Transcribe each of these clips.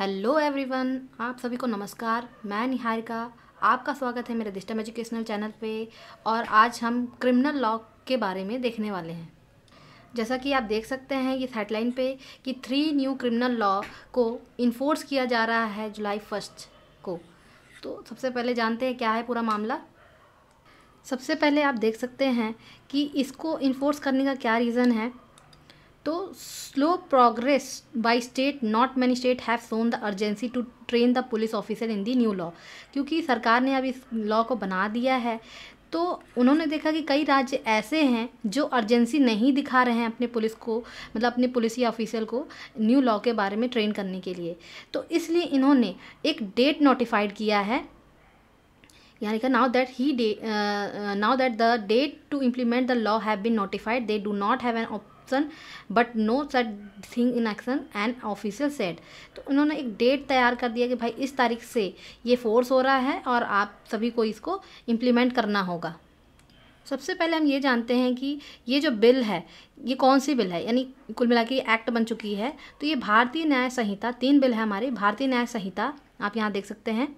hello everyone आप सभी को नमस्कार मैं निहारिका आपका स्वागत है मेरे दिस्टम एजुकेशनल चैनल पे और आज हम क्रिमिनल लॉ के बारे में देखने वाले हैं जैसा कि आप देख सकते हैं इस हेडलाइन पे कि थ्री न्यू क्रिमिनल लॉ को इन्फोर्स किया जा रहा है जुलाई फर्स्ट को तो सबसे पहले जानते हैं क्या है पूरा मामला सबसे पहले आप देख सकते हैं कि इसको इन्फोर्स करने का क्या रीज़न है तो slow progress by state not many state have shown the urgency to train the police officer in the new law क्योंकि सरकार ने अब इस लॉ को बना दिया है तो उन्होंने देखा कि कई राज्य ऐसे हैं जो अर्जेंसी नहीं दिखा रहे हैं अपने पुलिस को मतलब अपने पुलिस ऑफिसर को न्यू लॉ के बारे में ट्रेन करने के लिए तो इसलिए इन्होंने एक डेट नोटिफाइड किया है यानी कि now that he day now that the date to implement the law have been notified they do not have an option but no such thing in action and official set तो उन्होंने एक date तैयार कर दिया कि भाई इस तारीख से ये फोर्स हो रहा है और आप सभी को इसको इम्प्लीमेंट करना होगा सबसे पहले हम ये जानते हैं कि ये जो बिल है ये कौन सी बिल है यानी कुल मिला के एक्ट बन चुकी है तो ये भारतीय न्याय संहिता तीन बिल है हमारे भारतीय न्याय संहिता आप यहाँ देख सकते हैं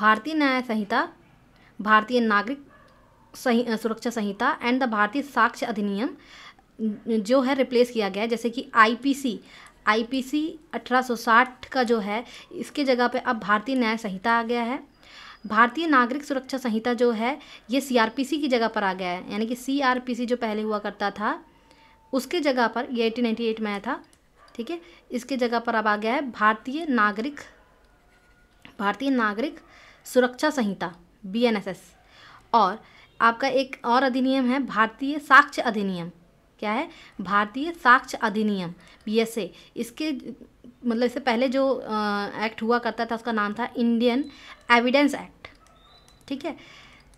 भारतीय न्याय संहिता भारतीय नागरिक सही सुरक्षा संहिता एंड द भारतीय साक्ष्य अधिनियम जो है रिप्लेस किया गया है जैसे कि आईपीसी आईपीसी 1860 का जो है इसके जगह पे अब भारतीय न्याय संहिता आ गया है भारतीय नागरिक सुरक्षा संहिता जो है ये सीआरपीसी की जगह पर आ गया है यानी कि सीआरपीसी जो पहले हुआ करता था उसके जगह पर ये 1898 में आया था ठीक है इसके जगह पर अब आ गया है भारतीय नागरिक भारतीय नागरिक सुरक्षा संहिता बी और आपका एक और अधिनियम है भारतीय साक्ष्य अधिनियम क्या है भारतीय साक्ष्य अधिनियम ए इसके मतलब इससे पहले जो एक्ट हुआ करता था उसका नाम था इंडियन एविडेंस एक्ट ठीक है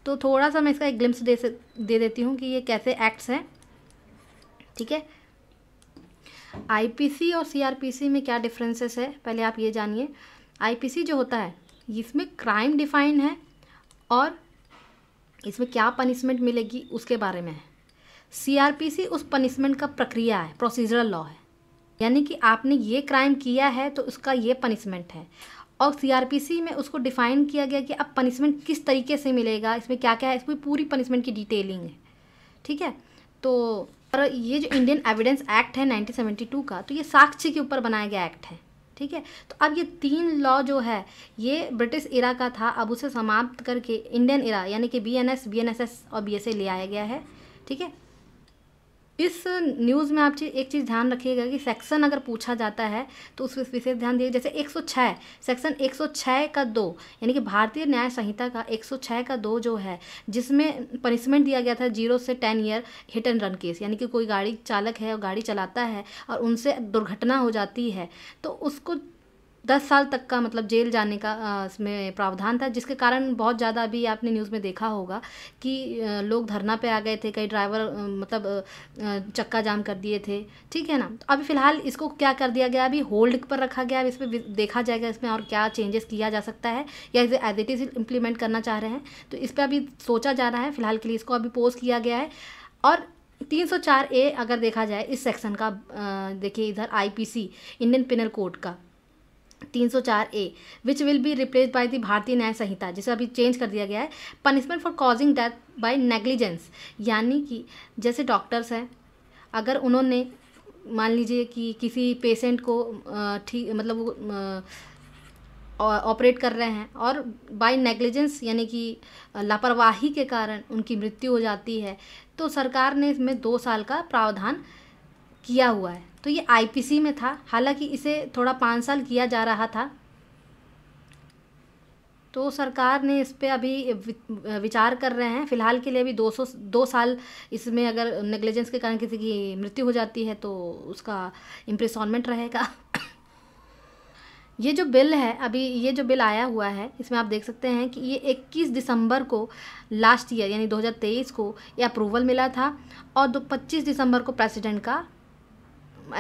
तो थोड़ा सा मैं इसका एक ग्लिम्स दे दे देती हूँ कि ये कैसे एक्ट्स हैं ठीक है आईपीसी और सीआरपीसी में क्या डिफरेंसेस है पहले आप ये जानिए आईपीसी जो होता है इसमें क्राइम डिफाइंड है और इसमें क्या पनिशमेंट मिलेगी उसके बारे में है सीआरपीसी उस पनिशमेंट का प्रक्रिया है प्रोसीजरल लॉ है यानी कि आपने ये क्राइम किया है तो उसका ये पनिशमेंट है और सीआरपीसी में उसको डिफाइन किया गया कि अब पनिशमेंट किस तरीके से मिलेगा इसमें क्या क्या है इसमें पूरी पनिशमेंट की डिटेलिंग है ठीक है तो और ये जो इंडियन एविडेंस एक्ट है 1972 का तो ये साक्ष्य के ऊपर बनाया गया एक्ट है ठीक है तो अब ये तीन लॉ जो है ये ब्रिटिश इरा का था अब उसे समाप्त करके इंडियन इरा यानी कि B N S B N S S और बी एस ए ले आया गया है ठीक है इस न्यूज़ में आप चीज़ एक चीज़ ध्यान रखिएगा कि सेक्शन अगर पूछा जाता है तो उस विशेष ध्यान दिए जैसे 106 सेक्शन 106 का दो यानी कि भारतीय न्याय संहिता का 106 का दो जो है जिसमें पनिशमेंट दिया गया था जीरो से ten year hit and run case यानी कि कोई गाड़ी चालक है और गाड़ी चलाता है और उनसे दुर्घटना हो जाती है तो उसको दस साल तक का मतलब जेल जाने का इसमें प्रावधान था जिसके कारण बहुत ज़्यादा अभी आपने न्यूज़ में देखा होगा कि लोग धरना पे आ गए थे कई ड्राइवर मतलब चक्का जाम कर दिए थे ठीक है ना तो अभी फ़िलहाल इसको क्या कर दिया गया अभी होल्ड पर रखा गया अब इस पर देखा जाएगा इसमें और क्या चेंजेस किया जा सकता है या इसे एज इट इज़ इम्प्लीमेंट करना चाह रहे हैं तो इस पर अभी सोचा जा रहा है फ़िलहाल के लिए इसको अभी पोस्ट किया गया है और 304 ए अगर देखा जाए इस सेक्शन का देखिए इधर आईपीसी इंडियन पिनल कोड का तीन सौ चार A which will be replace by the Bharatiya Nyaya संहिता जिसे अभी चेंज कर दिया गया है punishment for causing death by negligence यानी कि जैसे डॉक्टर्स हैं अगर उन्होंने मान लीजिए कि किसी पेशेंट को ठीक मतलब ऑपरेट कर रहे हैं और बाय नेग्लिजेंस यानी कि लापरवाही के कारण उनकी मृत्यु हो जाती है तो सरकार ने इसमें दो साल का प्रावधान किया हुआ है तो ये आईपीसी में था हालांकि इसे थोड़ा पाँच साल किया जा रहा था तो सरकार ने इस पर अभी विचार कर रहे हैं फ़िलहाल के लिए अभी 200 दो साल इसमें अगर नेग्लिजेंस के कारण किसी की मृत्यु हो जाती है तो उसका इम्प्रेसॉनमेंट रहेगा ये जो बिल है अभी ये जो बिल आया हुआ है इसमें आप देख सकते हैं कि ये 21 दिसंबर को लास्ट ईयर यानी 2023 को ये अप्रूवल मिला था और दो पच्चीस दिसंबर को प्रेसिडेंट का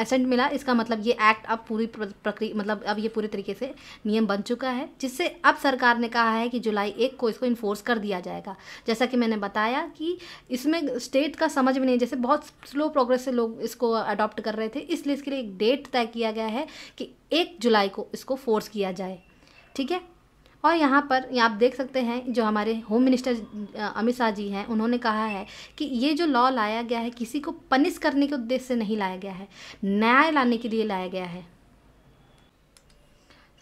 एसेंट मिला इसका मतलब ये एक्ट अब पूरी प्रक्रिया मतलब अब ये पूरे तरीके से नियम बन चुका है जिससे अब सरकार ने कहा है कि जुलाई एक को इसको इन्फोर्स कर दिया जाएगा जैसा कि मैंने बताया कि इसमें स्टेट का समझ में नहीं जैसे बहुत स्लो प्रोग्रेस से लोग इसको अडॉप्ट कर रहे थे इसलिए इसके लिए एक डेट तय किया गया है कि एक जुलाई को इसको फोर्स किया जाए ठीक है और यहाँ पर आप देख सकते हैं जो हमारे होम मिनिस्टर अमित शाह जी हैं उन्होंने कहा है कि ये जो लॉ लाया गया है किसी को पनिश करने के उद्देश्य से नहीं लाया गया है न्याय लाने के लिए लाया गया है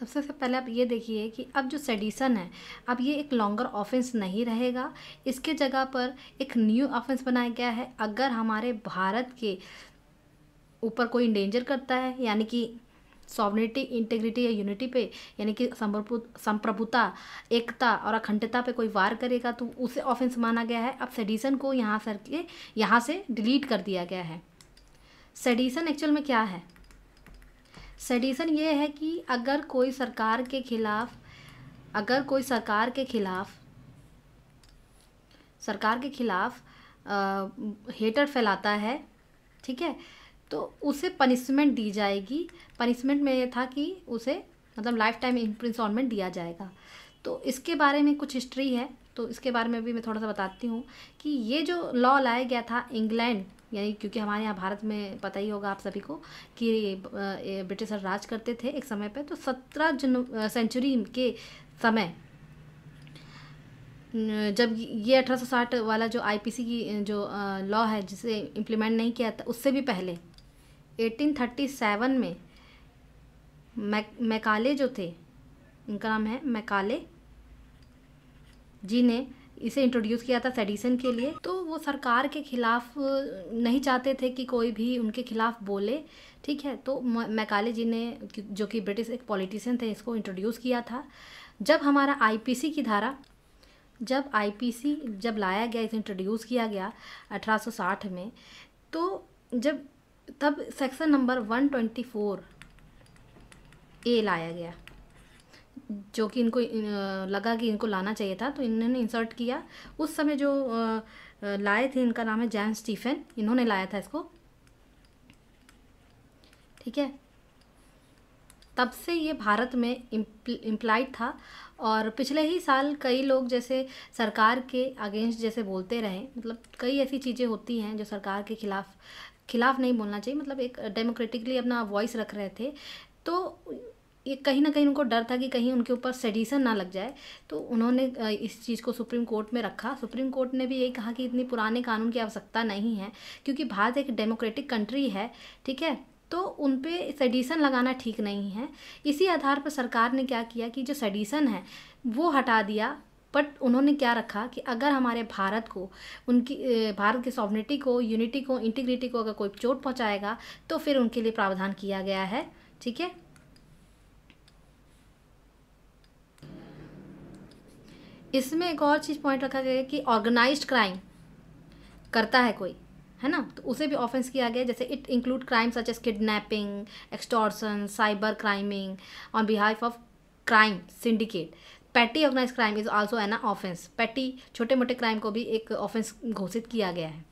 सबसे सब पहले आप ये देखिए कि अब जो सेडिसन है अब ये एक लॉन्गर ऑफेंस नहीं रहेगा इसके जगह पर एक न्यू ऑफेंस बनाया गया है अगर हमारे भारत के ऊपर कोई इंडेंजर करता है यानी कि सॉवनिटी इंटेग्रिटी या यूनिटी पे यानी कि संप्रभुता एकता और अखंडता पे कोई वार करेगा तो उसे ऑफेंस माना गया है अब सेडिसन को यहाँ सर के यहाँ से डिलीट कर दिया गया है सेडिसन एक्चुअल में क्या है सेडिसन ये है कि अगर कोई सरकार के खिलाफ अगर कोई सरकार के खिलाफ सरकार के खिलाफ हेटर फैलाता है ठीक है तो उसे पनिशमेंट दी जाएगी पनिशमेंट में ये था कि उसे मतलब लाइफ टाइम इंप्रिंसॉलमेंट दिया जाएगा तो इसके बारे में कुछ हिस्ट्री है तो इसके बारे में भी मैं थोड़ा सा बताती हूँ कि ये जो लॉ लाया गया था इंग्लैंड यानी क्योंकि हमारे यहाँ भारत में पता ही होगा आप सभी को कि ब्रिटिशर राज करते थे एक समय पे तो सत्रह जन सेंचुरी के समय जब ये 1860 वाला जो आईपीसी की जो लॉ है जिसे इम्प्लीमेंट नहीं किया था उससे भी पहले 1837 में मैक मैकाले जो थे उनका नाम है मैकाले जी ने इसे इंट्रोड्यूस किया था सेडिसन के लिए तो वो सरकार के ख़िलाफ़ नहीं चाहते थे कि कोई भी उनके ख़िलाफ़ बोले ठीक है तो मैकाले जी ने जो कि ब्रिटिश एक पॉलिटिशियन थे इसको इंट्रोड्यूस किया था जब हमारा आईपीसी की धारा जब आईपीसी जब लाया गया इसे इंट्रोड्यूस किया गया 1860 में तो जब तब section number one twenty four A लाया गया जो कि इनको लगा कि इनको लाना चाहिए था तो इन्होंने इंसर्ट किया उस समय जो लाए थे इनका नाम है जैन स्टीफन इन्होंने लाया था इसको ठीक है तब से ये भारत में इम्प्लाइड था और पिछले ही साल कई लोग जैसे सरकार के अगेंस्ट जैसे बोलते रहे मतलब कई ऐसी चीज़ें होती हैं जो सरकार के खिलाफ खिलाफ नहीं बोलना चाहिए मतलब एक डेमोक्रेटिकली अपना वॉइस रख रहे थे तो ये कहीं ना कहीं उनको डर था कि कहीं उनके ऊपर सेडिशन ना लग जाए तो उन्होंने इस चीज़ को सुप्रीम कोर्ट में रखा सुप्रीम कोर्ट ने भी यही कहा कि इतनी पुराने कानून की आवश्यकता नहीं है क्योंकि भारत एक डेमोक्रेटिक कंट्री है ठीक है तो उन पर सडिसन लगाना ठीक नहीं है इसी आधार पर सरकार ने क्या किया कि जो सडिसन है वो हटा दिया बट उन्होंने क्या रखा कि अगर हमारे भारत को उनकी भारत की सॉवनिटी को यूनिटी को इंटीग्रिटी को अगर कोई चोट पहुंचाएगा तो फिर उनके लिए प्रावधान किया गया है ठीक है इसमें एक और चीज़ पॉइंट रखा गया कि ऑर्गेनाइज्ड क्राइम करता है कोई है ना तो उसे भी ऑफेंस किया गया जैसे it include crime such as kidnapping extortion cyber criming on behalf of crime syndicate petty organise crime is also an offence petty छोटे मोटे क्राइम को भी एक ऑफेंस घोषित किया गया है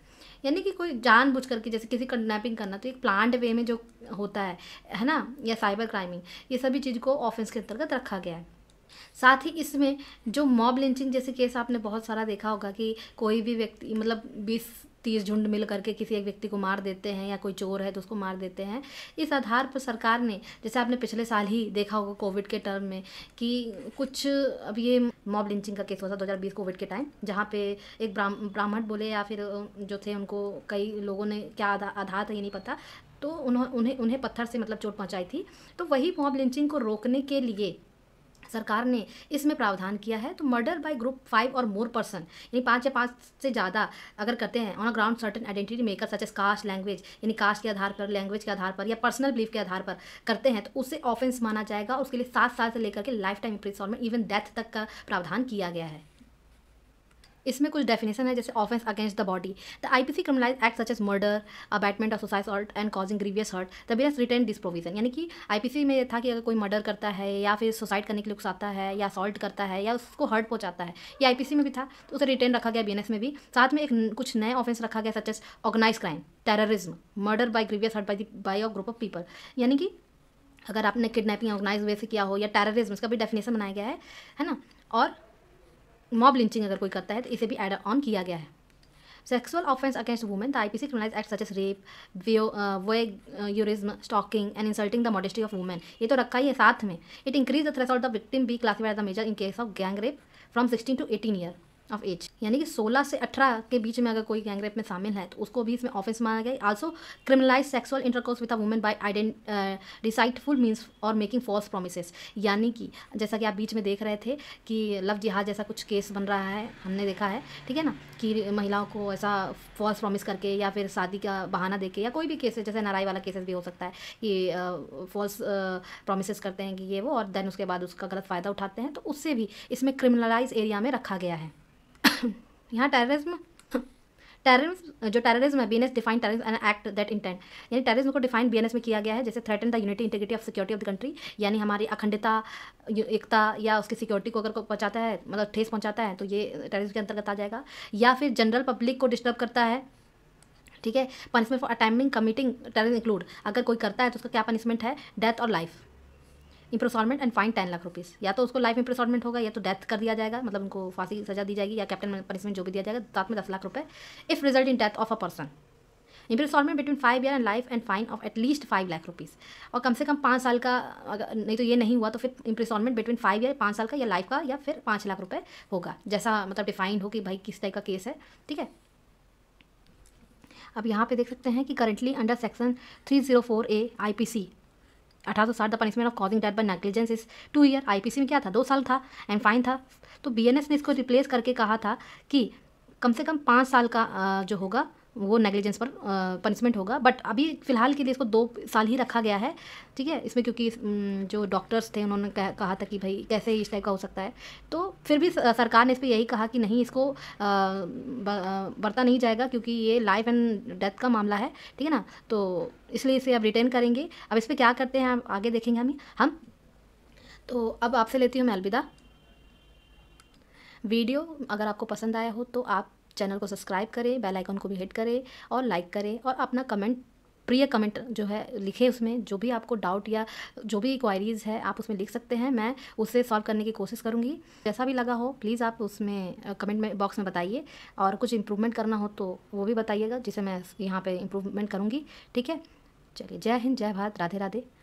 यानी कि कोई जान बुझ करके जैसे किसी किडनैपिंग करना तो एक प्लांट वे में जो होता है है ना या साइबर क्राइमिंग ये सभी चीज़ को ऑफेंस के अंतर्गत रखा गया है साथ ही इसमें जो मॉब लिंचिंग जैसे केस आपने बहुत सारा देखा होगा कि कोई भी व्यक्ति मतलब बीस तीस झुंड मिल करके किसी एक व्यक्ति को मार देते हैं या कोई चोर है तो उसको मार देते हैं इस आधार पर सरकार ने जैसे आपने पिछले साल ही देखा होगा कोविड के टर्म में कि कुछ अब ये मॉब लिंचिंग का केस हुआ था दो कोविड के टाइम जहाँ पे एक ब्राह्मण बोले या फिर जो थे उनको कई लोगों ने क्या आधार था ये नहीं पता तो उन्होंने उन्हें उन्हें पत्थर से मतलब चोट पहुँचाई थी तो वही मॉब लिंचिंग को रोकने के लिए सरकार ने इसमें प्रावधान किया है तो मर्डर बाय ग्रुप फाइव और मोर पर्सन यानी पाँच या पाँच से ज़्यादा अगर करते हैं on ground certain identity maker such as caste language यानी कास्ट के आधार पर लैंग्वेज के आधार पर या पर्सनल बिलीफ के आधार पर करते हैं तो उसे ऑफेंस माना जाएगा उसके लिए सात साल से लेकर के लाइफ टाइम इवन डेथ तक का प्रावधान किया गया है इसमें कुछ डेफिनेशन है जैसे offence against the body the I P C criminalise act such as murder abetment of suicide and causing grievous hurt the bill return this provision यानी कि आई पी सी में था कि अगर कोई मर्डर करता है या फिर सुसाइड करने के लिए उकसाता है या असॉल्ट करता है या उसको हर्ट पहुंचाता है या आई पी सी में भी था तो उसे रिटर्न रखा गया बी एन एस में भी साथ में एक कुछ नए ऑफेंस रखा गया such as organise crime terrorism murder by grievous hurt by by a group of people यानी कि अगर आपने किडनैपिंग ऑर्गनाइज वे से किया हो या टेररिज्म इसका भी डेफिनेशन बनाया गया है है ना और मॉब लिंचिंग अगर कोई करता है तो इसे भी एड ऑन किया गया है sexual offence against women the I C criminalise act such as rape voyeurism stalking and insulting the modesty of women ये तो रखा ही है साथ में it increase the threshold of the victim be classified the major in case of gang rape from sixteen to eighteen year of age यानी कि 16 से 18 के बीच में अगर कोई गैंगरेप में शामिल है तो उसको भी इसमें ऑफेंस माना गया also criminalise sexual intercourse with a women by deceitful means और मेकिंग फॉल्स प्रोमिसेस यानी कि जैसा कि आप बीच में देख रहे थे कि लव जिहाज जैसा कुछ केस बन रहा है हमने देखा है ठीक है ना कि महिलाओं को ऐसा फॉल्स प्रॉमिस करके या फिर शादी का बहाना देके या कोई भी केसेस जैसे नाराई वाला केसेस भी हो सकता है कि फॉल्स uh, प्रोमिस uh, करते हैं कि ये वो और देन उसके बाद उसका गलत फ़ायदा उठाते हैं तो उससे भी इसमें क्रिमिनलाइज एरिया में रखा गया है यहाँ टेररिज्म टेररिज्म जो टेररिज्म है B N S define terrorism an act that intent यानी टेररिज्म को डिफाइन बी एन एस में किया गया है जैसे threaten the unity integrity of security of the country यानी हमारी अखंडता एकता या उसकी सिक्योरिटी को अगर को पहुँचाता है मतलब ठेस पहुँचाता है तो ये टेररिज्म के अंतर्गत आ जाएगा या फिर जनरल पब्लिक को डिस्टर्ब करता है ठीक है punishment for attempting committing terrorism include अगर कोई करता है तो उसका क्या पनिशमेंट है डेथ और life imprisonment and fine ten lakh rupees या तो उसको लाइफ इंप्रोसॉलमेंट होगा या तो डेथ कर दिया जाएगा मतलब उनको फांसी की सजा दी जाएगी या कैप्टन पनिशमेंट जो भी दिया जाएगा साथ में दस लाख रुपये if result in death of a person imprisonment between five year and life and fine of at least five lakh rupees और कम से कम पाँच साल का अगर नहीं तो ये नहीं हुआ तो फिर इंप्रोसॉलमेंट बिटवीन फाइव ईयर पाँच साल का या लाइफ का या फिर पाँच लाख रुपये होगा जैसा मतलब डिफाइंड हो कि भाई किस टाइप का केस है ठीक है अब यहाँ पे देख सकते हैं कि currently under section 304 A IPC अठारह सौ साठ the punishment of causing death by negligence is two year IPC में क्या था दो साल था एंड फाइन था तो बीएनएस ने इसको रिप्लेस करके कहा था कि कम से कम पाँच साल का जो होगा वो नेग्लिजेंस पर पनिशमेंट होगा बट अभी फ़िलहाल के लिए इसको दो साल ही रखा गया है ठीक है इसमें क्योंकि जो डॉक्टर्स थे उन्होंने कहा था कि भाई कैसे इस टाइप का हो सकता है तो फिर भी सरकार ने इस पर यही कहा कि नहीं इसको बरता नहीं जाएगा क्योंकि ये लाइफ एंड डेथ का मामला है ठीक है ना तो इसलिए इसे अब रिटर्न करेंगे अब इस पर क्या करते हैं आगे देखेंगे हम हम तो अब आपसे लेती हूँ मैं अलविदा वीडियो अगर आपको पसंद आया हो तो आप चैनल को सब्सक्राइब करें बेल आइकन को भी हिट करें और लाइक करें और अपना कमेंट प्रिय कमेंट जो है लिखे उसमें जो भी आपको डाउट या जो भी क्वायरीज़ है आप उसमें लिख सकते हैं मैं उसे सॉल्व करने की कोशिश करूँगी जैसा भी लगा हो प्लीज़ आप उसमें कमेंट में बॉक्स में बताइए और कुछ इम्प्रूवमेंट करना हो तो वो भी बताइएगा जिसे मैं यहाँ पर इम्प्रूवमेंट करूँगी ठीक है चलिए जय हिंद जय भारत राधे राधे